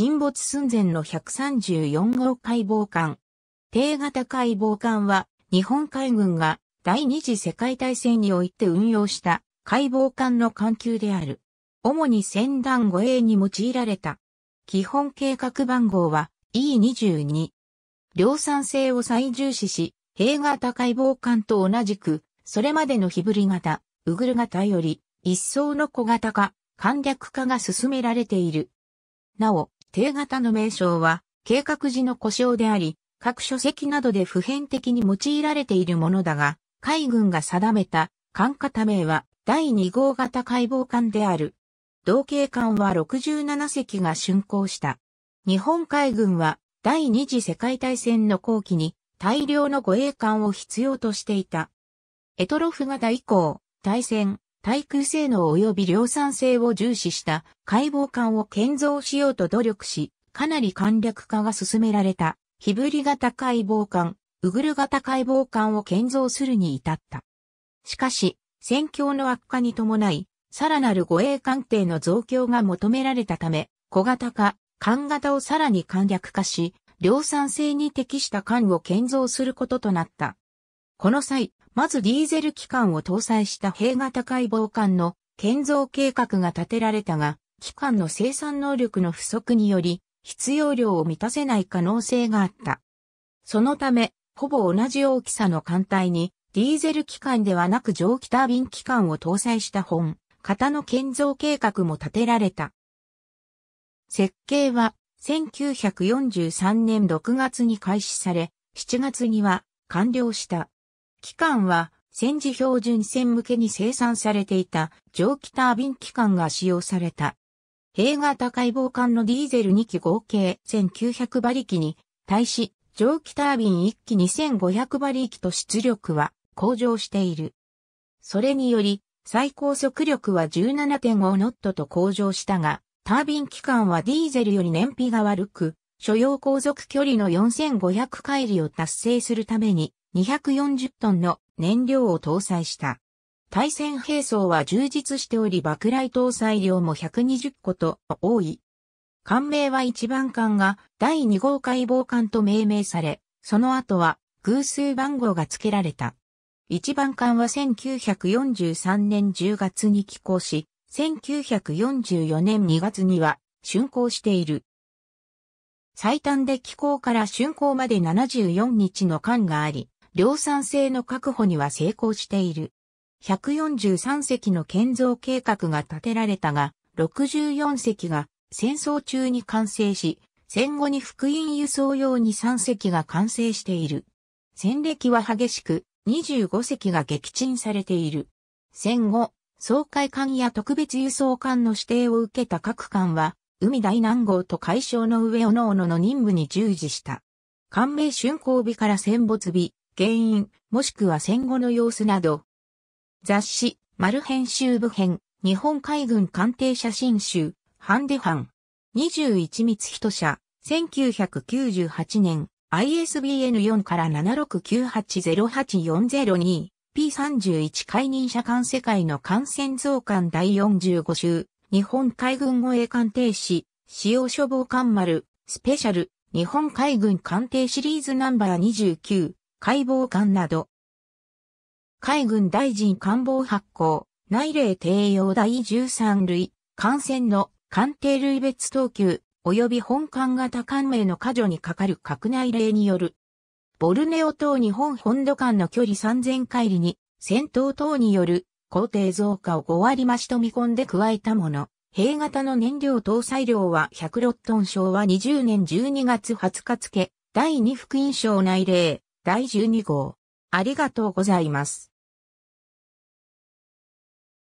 沈没寸前の134号解剖艦。低型解剖艦は、日本海軍が第二次世界大戦において運用した解剖艦の艦級である。主に船団護衛に用いられた。基本計画番号は E22。量産性を最重視し、平型解剖艦と同じく、それまでの日ブり型、ウグル型より、一層の小型化、簡略化が進められている。なお、定型の名称は、計画時の故障であり、各書籍などで普遍的に用いられているものだが、海軍が定めた艦型名は第2号型解剖艦である。同型艦は67隻が竣工した。日本海軍は第二次世界大戦の後期に大量の護衛艦を必要としていた。エトロフ型以降、大戦、対空性能及び量産性を重視した解剖艦を建造しようと努力し、かなり簡略化が進められた、ヒブリ型解剖艦、ウグル型解剖艦を建造するに至った。しかし、戦況の悪化に伴い、さらなる護衛艦艇の増強が求められたため、小型化、艦型をさらに簡略化し、量産性に適した艦を建造することとなった。この際、まずディーゼル機関を搭載した平型解剖艦の建造計画が立てられたが、機関の生産能力の不足により、必要量を満たせない可能性があった。そのため、ほぼ同じ大きさの艦隊に、ディーゼル機関ではなく蒸気タービン機関を搭載した本、型の建造計画も立てられた。設計は、1943年6月に開始され、7月には完了した。機関は戦時標準線向けに生産されていた蒸気タービン機関が使用された。A 型解剖艦のディーゼル2機合計1900馬力に対し蒸気タービン1機2500馬力と出力は向上している。それにより最高速力は17.5ノットと向上したが、タービン機関はディーゼルより燃費が悪く、所要航続距離の4500回りを達成するために240トンの燃料を搭載した。対戦兵装は充実しており爆雷搭載量も120個と多い。艦名は1番艦が第2号解剖艦と命名され、その後は偶数番号が付けられた。1番艦は1943年10月に寄港し、1944年2月には竣工している。最短で寄港から竣工まで74日の間があり、量産性の確保には成功している。143隻の建造計画が立てられたが、64隻が戦争中に完成し、戦後に福音輸送用に3隻が完成している。戦歴は激しく、25隻が撃沈されている。戦後、総会艦や特別輸送艦の指定を受けた各艦は、海大南号と海礁の上おのおのの任務に従事した。艦名竣工日から戦没日、原因、もしくは戦後の様子など。雑誌、丸編集部編、日本海軍艦艇写真集、ハンデハン。21光人社、1998年、ISBN4 から769808402。P31 解任者間世界の感染増艦第45週、日本海軍護衛艦艇士、使用処防艦丸、スペシャル、日本海軍艦艇シリーズナンバー29、解剖官など。海軍大臣官房発行、内令定用第13類、艦船の艦艇類別等級、及び本艦型艦名の過除にかかる閣内令による。ボルネオ等日本本土間の距離3000海里に、戦闘等による工程増加を5割増しと見込んで加えたもの。兵型の燃料搭載量は106トン昭和20年12月20日付、第2福音省内令、第12号。ありがとうございます。